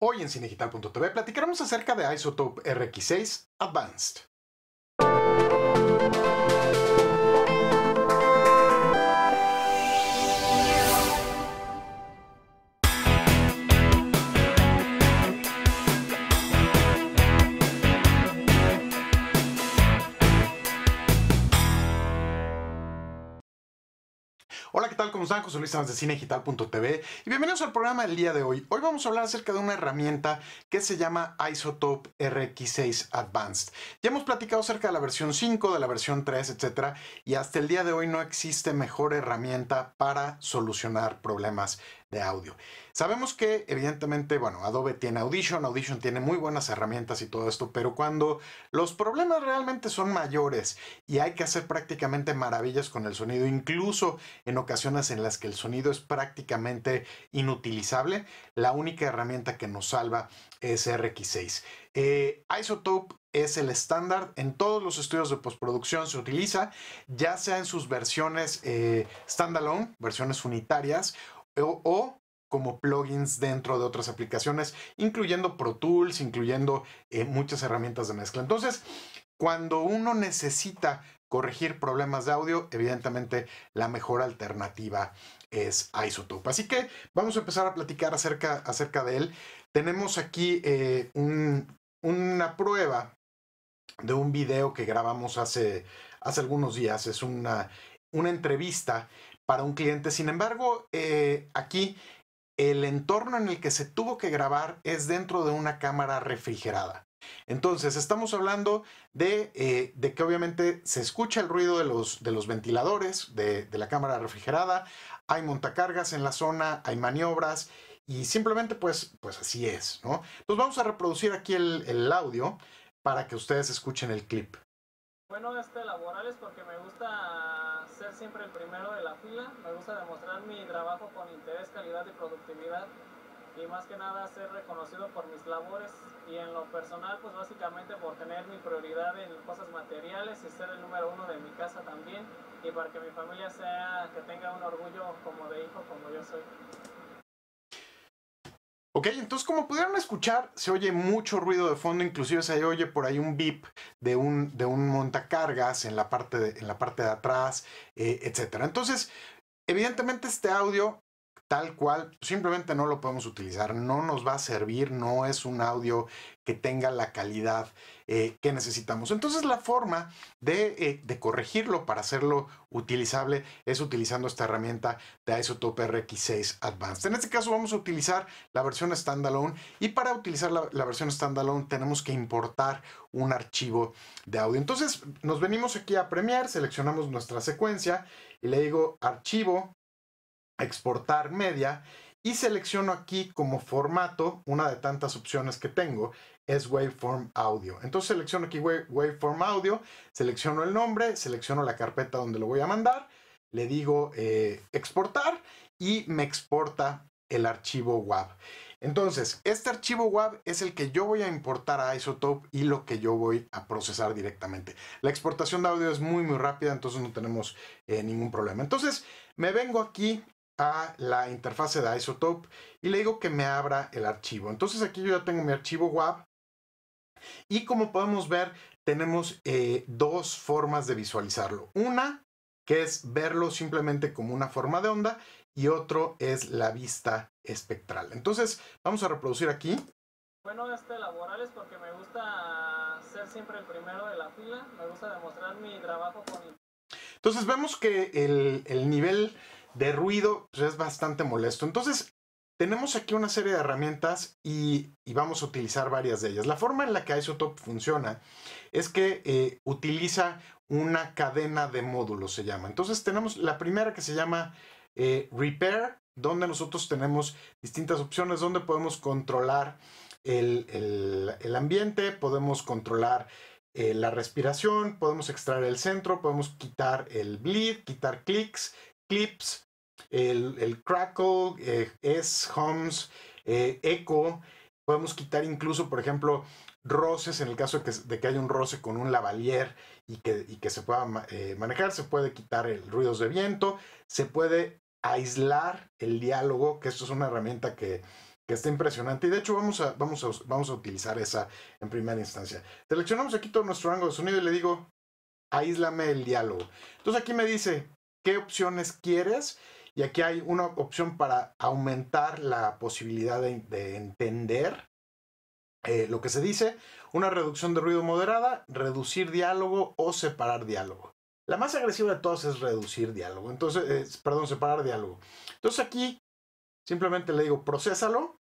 Hoy en cinegital.tv platicaremos acerca de ISOtop RX6 Advanced. Hola, ¿qué tal? ¿Cómo están? José Luis Sanz de CineGital.tv y bienvenidos al programa del día de hoy. Hoy vamos a hablar acerca de una herramienta que se llama Isotope RX6 Advanced. Ya hemos platicado acerca de la versión 5, de la versión 3, etc. y hasta el día de hoy no existe mejor herramienta para solucionar problemas de audio. Sabemos que evidentemente, bueno, Adobe tiene Audition, Audition tiene muy buenas herramientas y todo esto, pero cuando los problemas realmente son mayores y hay que hacer prácticamente maravillas con el sonido, incluso en ocasiones en las que el sonido es prácticamente inutilizable, la única herramienta que nos salva es RX6. Eh, Isotope es el estándar en todos los estudios de postproducción se utiliza, ya sea en sus versiones eh, standalone, versiones unitarias o, como plugins dentro de otras aplicaciones, incluyendo Pro Tools, incluyendo eh, muchas herramientas de mezcla. Entonces, cuando uno necesita corregir problemas de audio, evidentemente la mejor alternativa es Isotope. Así que vamos a empezar a platicar acerca, acerca de él. Tenemos aquí eh, una prueba de un video que grabamos hace, hace algunos días. Es una, una entrevista para un cliente. Sin embargo, eh, aquí el entorno en el que se tuvo que grabar es dentro de una cámara refrigerada. Entonces, estamos hablando de, eh, que obviamente se escucha el ruido de los, de los ventiladores de, la cámara refrigerada, hay montacargas en la zona, hay maniobras y simplemente pues, pues así es, ¿no? Entonces pues vamos a reproducir aquí el, el audio para que ustedes escuchen el clip. Bueno, este laboral es porque me gusta ser siempre el primero de la fila, me gusta demostrar mi trabajo con interés, calidad y productividad y más que nada ser reconocido por mis labores y en lo personal pues básicamente por tener mi prioridad en cosas materiales y ser el número uno de mi casa también y para que mi familia sea que tenga un orgullo como de hijo como yo soy. Ok, entonces como pudieron escuchar, se oye mucho ruido de fondo, inclusive se oye por ahí un beep de un, de un montacargas en la parte de, en la parte de atrás, eh, etc. Entonces, evidentemente este audio tal cual, simplemente no lo podemos utilizar, no nos va a servir, no es un audio que tenga la calidad eh, que necesitamos. Entonces la forma eh, de, corregirlo para hacerlo utilizable es utilizando esta herramienta de Isotope RX6 Advanced. En este caso vamos a utilizar la versión standalone y para utilizar la, la versión standalone tenemos que importar un archivo de audio. Entonces nos venimos aquí a Premiere, seleccionamos nuestra secuencia y le digo archivo exportar media y selecciono aquí como formato, una de tantas opciones que tengo, es Waveform Audio. Entonces selecciono aquí Waveform Audio, selecciono el nombre, selecciono la carpeta donde lo voy a mandar, le digo eh, exportar y me exporta el archivo WAV. Entonces, este archivo WAV es el que yo voy a importar a Isotope y lo que yo voy a procesar directamente. La exportación de audio es muy, muy rápida, entonces no tenemos eh, ningún problema. Entonces, me vengo aquí a la interfase de Isotope y le digo que me abra el archivo. Entonces aquí yo ya tengo mi archivo WAV y como podemos ver tenemos eh, dos formas de visualizarlo. Una que es verlo simplemente como una forma de onda y otro es la vista espectral. Entonces vamos a reproducir aquí. Entonces vemos que el, el nivel de ruido pues, es bastante molesto. Entonces, tenemos aquí una serie de herramientas y, vamos a utilizar varias de ellas. La forma en la que Isotop funciona es que eh, utiliza una cadena de módulos, se llama. Entonces, tenemos la primera que se llama eh, Repair, donde nosotros tenemos distintas opciones donde podemos controlar el, ambiente, podemos controlar eh, la respiración, podemos extraer el centro, podemos quitar el bleed, quitar clics, clips, el, el Crackle, eh, es S, Homes, eh, Echo. Podemos quitar incluso, por ejemplo, roces en el caso de que, haya un roce con un lavalier y que, que se pueda eh, manejar. Se puede quitar el ruidos de viento. Se puede aislar el diálogo, que esto es una herramienta que, que está impresionante. Y de hecho vamos a, vamos, vamos a utilizar esa en primera instancia. Seleccionamos aquí todo nuestro rango de sonido y le digo, aíslame el diálogo. Entonces aquí me dice, ¿qué opciones quieres? Y aquí hay una opción para aumentar la posibilidad de, entender eh, lo que se dice, una reducción de ruido moderada, reducir diálogo o separar diálogo. La más agresiva de todas es reducir diálogo, entonces, perdón, separar diálogo. Entonces aquí simplemente le digo, procésalo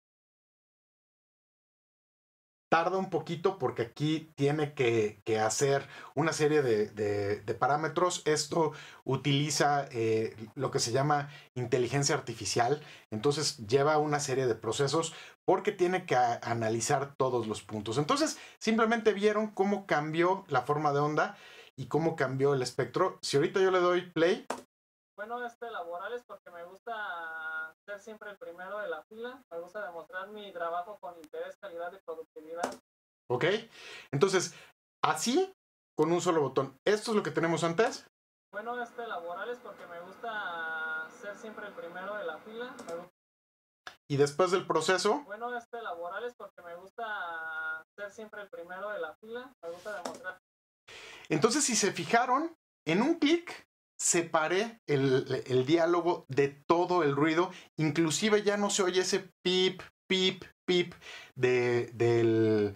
tarda un poquito porque aquí tiene que, hacer una serie de, parámetros. Esto utiliza eh, lo que se llama inteligencia artificial, entonces lleva una serie de procesos porque tiene que analizar todos los puntos. Entonces, simplemente vieron cómo cambió la forma de onda y cómo cambió el espectro. Si ahorita yo le doy play, bueno, este, laboral es porque me gusta ser siempre el primero de la fila, me gusta demostrar mi trabajo con interés, calidad y productividad. Ok, entonces, así, con un solo botón. ¿Esto es lo que tenemos antes? Bueno, este, laboral es porque me gusta ser siempre el primero de la fila. Me ¿Y después del proceso? Bueno, este, laboral es porque me gusta ser siempre el primero de la fila, me gusta demostrar. Entonces, si se fijaron, en un clic separé el, diálogo de todo el ruido, inclusive ya no se oye ese pip, pip, pip de, del,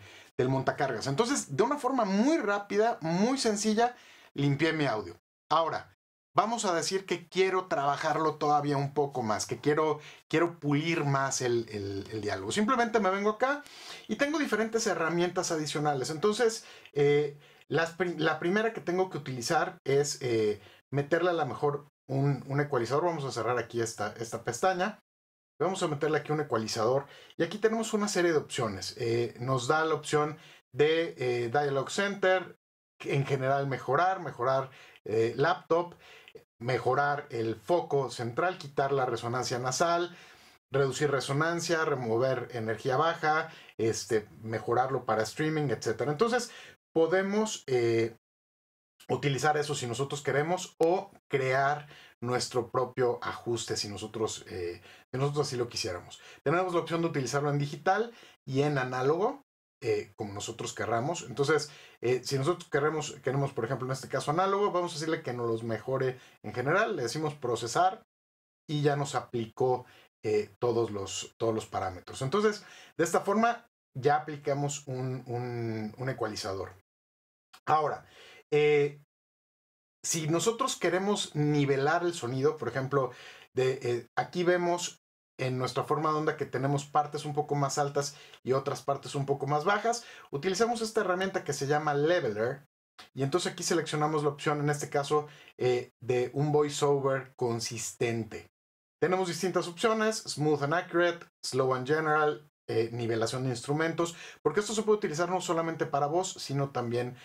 montacargas. Entonces, de una forma muy rápida, muy sencilla, limpié mi audio. Ahora, vamos a decir que quiero trabajarlo todavía un poco más, que quiero, quiero pulir más el, diálogo. Simplemente me vengo acá y tengo diferentes herramientas adicionales. Entonces, eh, la primera que tengo que utilizar es eh, meterle a lo mejor un, ecualizador. Vamos a cerrar aquí esta, esta pestaña. Vamos a meterle aquí un ecualizador. Y aquí tenemos una serie de opciones. Eh, nos da la opción de eh, Dialog Center, en general mejorar, mejorar eh, laptop, mejorar el foco central, quitar la resonancia nasal, reducir resonancia, remover energía baja, este, mejorarlo para streaming, etc. Entonces podemos utilizar eso si nosotros queremos o crear nuestro propio ajuste si nosotros, eh, si nosotros así lo quisiéramos. Tenemos la opción de utilizarlo en digital y en análogo. Eh, como nosotros querramos. Entonces, eh, si nosotros queremos, queremos, por ejemplo, en este caso análogo, vamos a decirle que nos los mejore en general, le decimos procesar y ya nos aplicó eh, todos, los, todos los parámetros. Entonces, de esta forma ya aplicamos un, un, un ecualizador. Ahora, eh, si nosotros queremos nivelar el sonido, por ejemplo, de, eh, aquí vemos en nuestra forma de onda que tenemos partes un poco más altas y otras partes un poco más bajas, utilizamos esta herramienta que se llama Leveler. Y entonces aquí seleccionamos la opción, en este caso, eh, de un voiceover consistente. Tenemos distintas opciones, Smooth and Accurate, Slow and General, nivelación de instrumentos, porque esto se puede utilizar no solamente para voz, sino también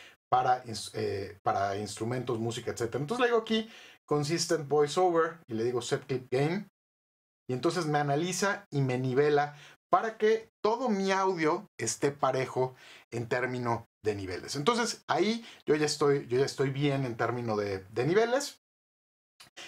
eh, para, instrumentos, música, etc. Entonces le digo aquí Consistent VoiceOver y le digo Set Clip Gain. Y entonces me analiza y me nivela para que todo mi audio esté parejo en término de niveles. Entonces ahí yo ya estoy, yo ya estoy bien en término de, de niveles.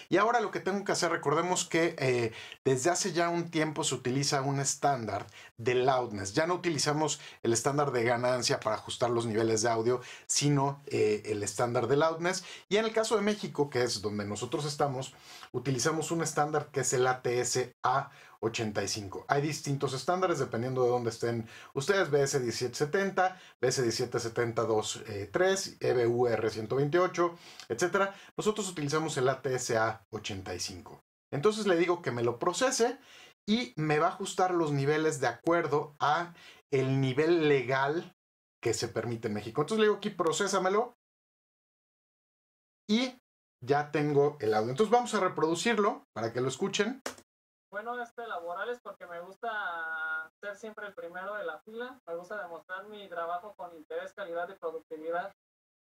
Y ahora lo que tengo que hacer, recordemos que eh, desde hace ya un tiempo se utiliza un estándar de loudness. Ya no utilizamos el estándar de ganancia para ajustar los niveles de audio, sino eh, el estándar de loudness. Y en el caso de México, que es donde nosotros estamos, utilizamos un estándar que es el ATSA. 85. Hay distintos estándares dependiendo de dónde estén ustedes. BS 1770, BS 17723 EBUR 128, etc. Nosotros utilizamos el ATSA 85. Entonces le digo que me lo procese y me va a ajustar los niveles de acuerdo a el nivel legal que se permite en México. Entonces le digo aquí, procesamelo y ya tengo el audio. Entonces vamos a reproducirlo para que lo escuchen bueno, este laboral es porque me gusta ser siempre el primero de la fila, me gusta demostrar mi trabajo con interés, calidad y productividad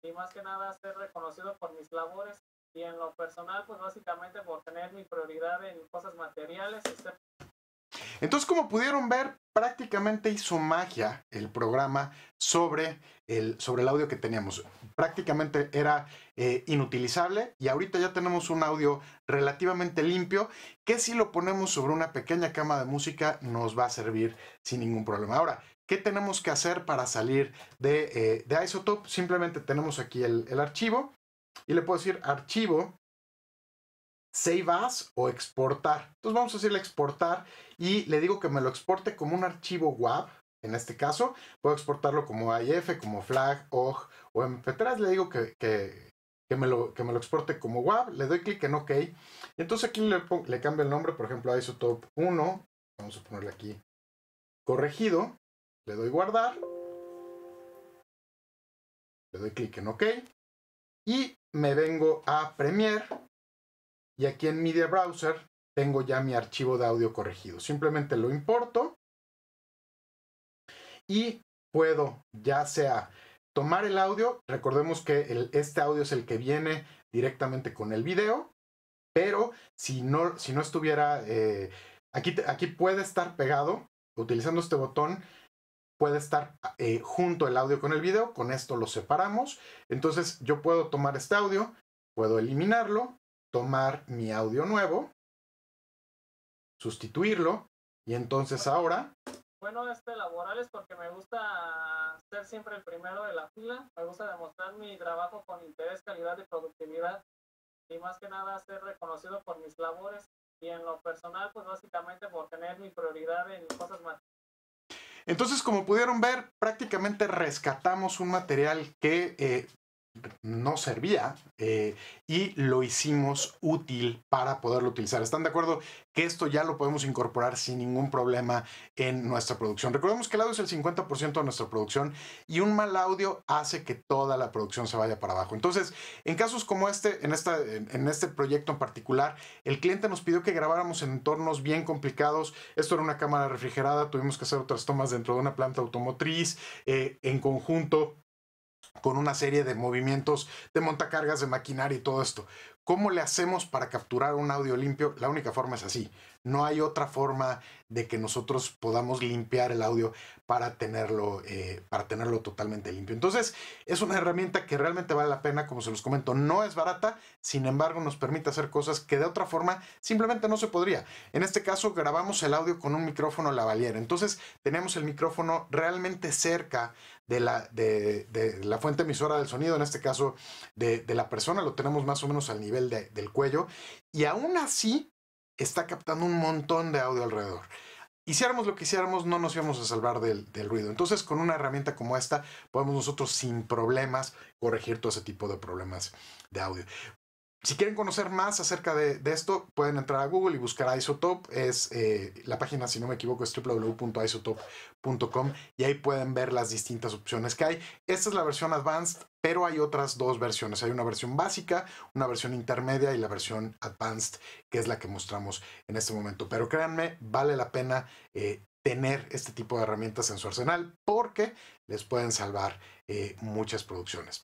y más que nada ser reconocido por mis labores y en lo personal pues básicamente por tener mi prioridad en cosas materiales y entonces, como pudieron ver, prácticamente hizo magia el programa sobre el, sobre el audio que teníamos. Prácticamente era eh, inutilizable y ahorita ya tenemos un audio relativamente limpio que si lo ponemos sobre una pequeña cama de música nos va a servir sin ningún problema. Ahora, ¿qué tenemos que hacer para salir de, eh, Simplemente tenemos aquí el archivo y le puedo decir archivo save as o exportar. Entonces vamos a decirle exportar y le digo que me lo exporte como un archivo web. En este caso, puedo exportarlo como AIF, como flag, OG o MP3. Le digo que, que, me, lo, exporte como web. Le doy clic en OK. Entonces aquí le, le cambio el nombre, por ejemplo, a top 1. Vamos a ponerle aquí corregido. Le doy guardar. Le doy clic en OK. Y me vengo a Premiere y aquí en Media Browser tengo ya mi archivo de audio corregido. Simplemente lo importo y puedo ya sea tomar el audio, recordemos que este audio es el que viene directamente con el video, pero si no, si no estuviera, eh, aquí, aquí puede estar pegado, utilizando este botón, puede estar eh, junto el audio con el video, con esto lo separamos, entonces yo puedo tomar este audio, puedo eliminarlo, tomar mi audio nuevo, sustituirlo, y entonces ahora... Bueno, este laboral es porque me gusta ser siempre el primero de la fila, me gusta demostrar mi trabajo con interés, calidad y productividad, y más que nada ser reconocido por mis labores, y en lo personal, pues básicamente por tener mi prioridad en cosas más. Entonces, como pudieron ver, prácticamente rescatamos un material que eh, no servía eh, y lo hicimos útil para poderlo utilizar. ¿Están de acuerdo que esto ya lo podemos incorporar sin ningún problema en nuestra producción? Recordemos que el audio es el 50% de nuestra producción y un mal audio hace que toda la producción se vaya para abajo. Entonces, en casos como este, en, esta, en este proyecto en particular, el cliente nos pidió que grabáramos en entornos bien complicados. Esto era una cámara refrigerada, tuvimos que hacer otras tomas dentro de una planta automotriz, eh, en conjunto con una serie de movimientos de montacargas, de maquinaria y todo esto. ¿Cómo le hacemos para capturar un audio limpio? La única forma es así. No hay otra forma de que nosotros podamos limpiar el audio para tenerlo, eh, para tenerlo totalmente limpio. Entonces, es una herramienta que realmente vale la pena, como se los comento, no es barata, sin embargo nos permite hacer cosas que de otra forma simplemente no se podría. En este caso, grabamos el audio con un micrófono lavalier, entonces tenemos el micrófono realmente cerca de la, de, la, fuente emisora del sonido, en este caso de, de, la persona, lo tenemos más o menos al nivel del cuello, y aún así está captando un montón de audio alrededor. Hiciéramos lo que hiciéramos, no nos íbamos a salvar del, ruido. Entonces, con una herramienta como esta, podemos nosotros sin problemas corregir todo ese tipo de problemas de audio si quieren conocer más acerca de, esto, pueden entrar a Google y buscar Isotope. Es eh, la página, si no me equivoco, es www.isotope.com y ahí pueden ver las distintas opciones que hay. Esta es la versión advanced, pero hay otras dos versiones. Hay una versión básica, una versión intermedia y la versión advanced, que es la que mostramos en este momento. Pero créanme, vale la pena eh, tener este tipo de herramientas en su arsenal porque les pueden salvar eh, muchas producciones.